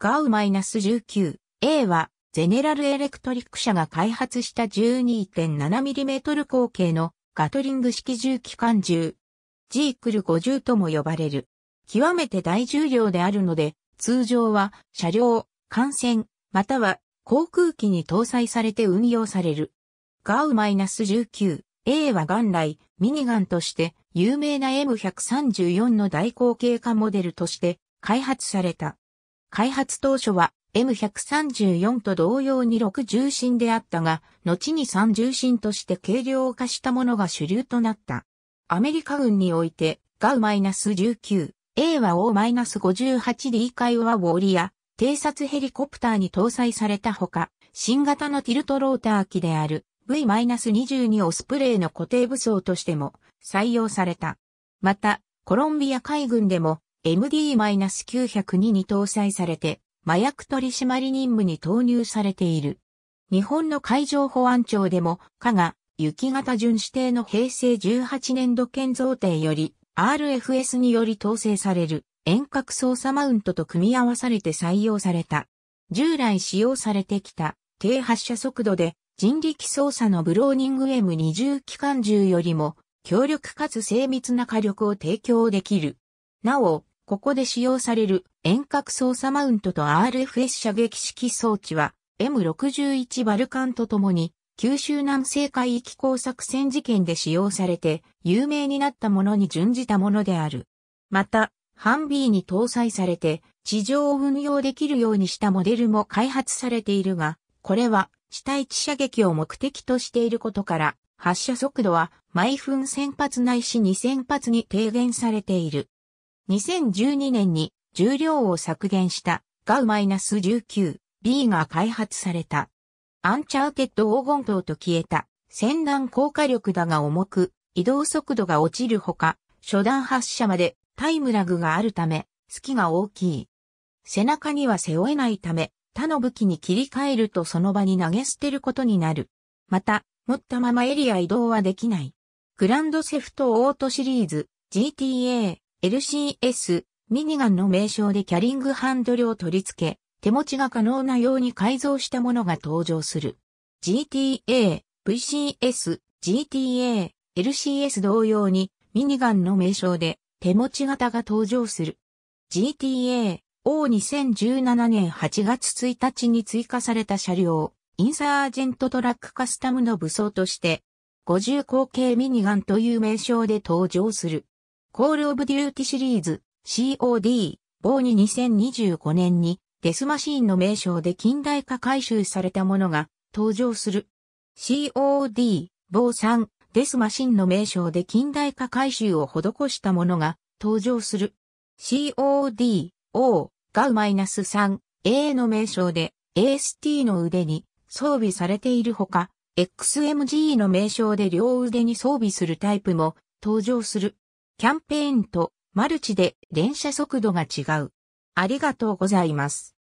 ガウ -19A は、ゼネラルエレクトリック社が開発した 12.7mm 口径のガトリング式重機関銃。ジークル50とも呼ばれる。極めて大重量であるので、通常は車両、艦船、または航空機に搭載されて運用される。ガウ -19A は元来ミニガンとして有名な M134 の大口径化モデルとして開発された。開発当初は M134 と同様に6重心であったが、後に3重心として軽量化したものが主流となった。アメリカ軍において、ガウ -19、A は O-58D 海はウォーリア、偵察ヘリコプターに搭載されたほか、新型のティルトローター機である V-22 オスプレイの固定武装としても採用された。また、コロンビア海軍でも MD-902 に搭載されて、麻薬取締任務に投入されている。日本の海上保安庁でも、加賀、雪型巡視艇の平成18年度建造艇より、RFS により統制される遠隔操作マウントと組み合わされて採用された。従来使用されてきた低発射速度で人力操作のブローニング M20 機関銃よりも強力かつ精密な火力を提供できる。なお、ここで使用される遠隔操作マウントと RFS 射撃式装置は M61 バルカンと共に九州南西海域工作戦事件で使用されて有名になったものに準じたものである。また、ハンビーに搭載されて地上を運用できるようにしたモデルも開発されているが、これは死体地射撃を目的としていることから、発射速度は毎分1000発ないし2000発に低減されている。2012年に重量を削減したガウ -19B が開発された。アンチャーテッド黄金塔と消えた、戦乱効果力だが重く、移動速度が落ちるほか、初段発射までタイムラグがあるため、隙が大きい。背中には背負えないため、他の武器に切り替えるとその場に投げ捨てることになる。また、持ったままエリア移動はできない。グランドセフトオートシリーズ GTA LCS、ミニガンの名称でキャリングハンドルを取り付け、手持ちが可能なように改造したものが登場する。GTA、VCS、GTA、LCS 同様にミニガンの名称で手持ち型が登場する。GTA、O2017 年8月1日に追加された車両、インサージェントトラックカスタムの武装として、50口径ミニガンという名称で登場する。コールオブデューティシリーズ COD、棒に2025年にデスマシーンの名称で近代化回収されたものが登場する。COD、棒3、デスマシンの名称で近代化回収を施したものが登場する。COD、O、ガウ -3、A の名称で AST の腕に装備されているほか、XMG の名称で両腕に装備するタイプも登場する。キャンペーンとマルチで連射速度が違う。ありがとうございます。